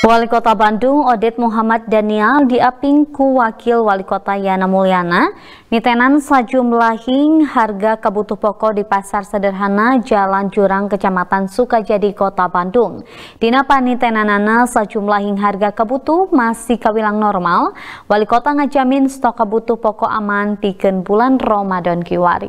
Wali Kota Bandung Odet Muhammad Daniel diaping ku Wakil Wali Kota Yana Mulyana nitenan sejumlah melahing harga kebutuh pokok di pasar sederhana Jalan Jurang Kecamatan Sukajadi Kota Bandung. Dina nitenanana sejumlah hing harga kebutuh masih kawilang normal. Wali Kota ngajamin stok kebutuh pokok aman tiken bulan Ramadan kiwari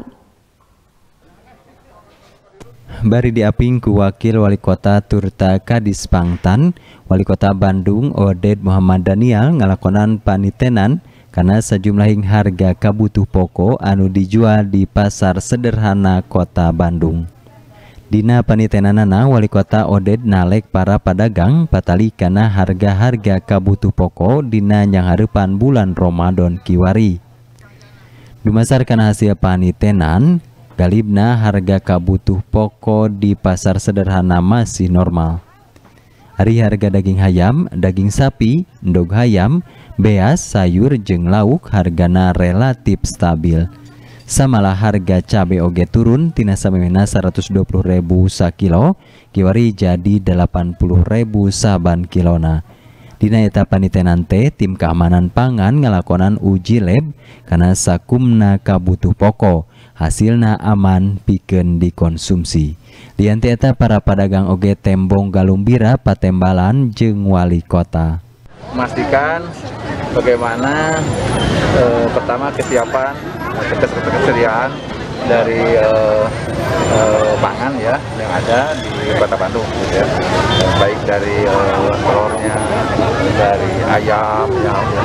bari diapingku Wakil Wali Kota Turta Kadis Pangtan, Wali Kota Bandung Oded Muhammad Daniel ngalakonan panitenan karena sejumlah harga kabutuh pokok anu dijual di pasar sederhana kota Bandung. Dina panitenanana Wali Kota Oded nalek para padagang patali karena harga-harga kabutuh pokok dina yang harapan bulan Ramadan Kiwari. Dumasar karena hasil panitenan, Kalibna harga kabutuh pokok di pasar sederhana masih normal. Hari harga daging hayam, daging sapi, endog hayam, beas, sayur, jeng lauk hargana relatif stabil. Samalah harga cabai oge turun tina samemena 120.000 sakilo, kiwari jadi 80.000 saban kilona. Dina eta panitenante tim keamanan pangan ngelakonan uji lab karena sakumna kabutuh pokok hasilna aman piken dikonsumsi diantieta para padagang oge tembong Galumbira Patembalan jeng wali kota memastikan bagaimana e, pertama kesiapan kesediaan dari e, e, pangan ya yang ada di Kota Bandung gitu ya. baik dari e, telurnya dari ayam ya, ya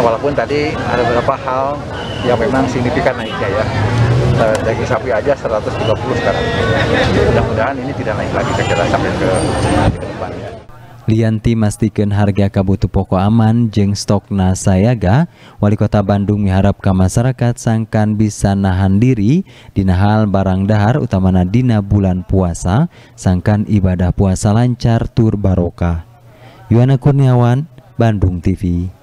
walaupun tadi ada beberapa hal yang memang signifikan naiknya ya Eh, daging sapi aja 130 sekarang. Mudah-mudahan ini tidak naik lagi ke jalan sampai ke, depan ya. Lianti mastikan harga kabutu pokok aman jeng stokna sayaga, wali kota Bandung mengharapkan masyarakat sangkan bisa nahan diri dinahal hal barang dahar utamana dina bulan puasa, sangkan ibadah puasa lancar tur barokah. Yuana Kurniawan, Bandung TV.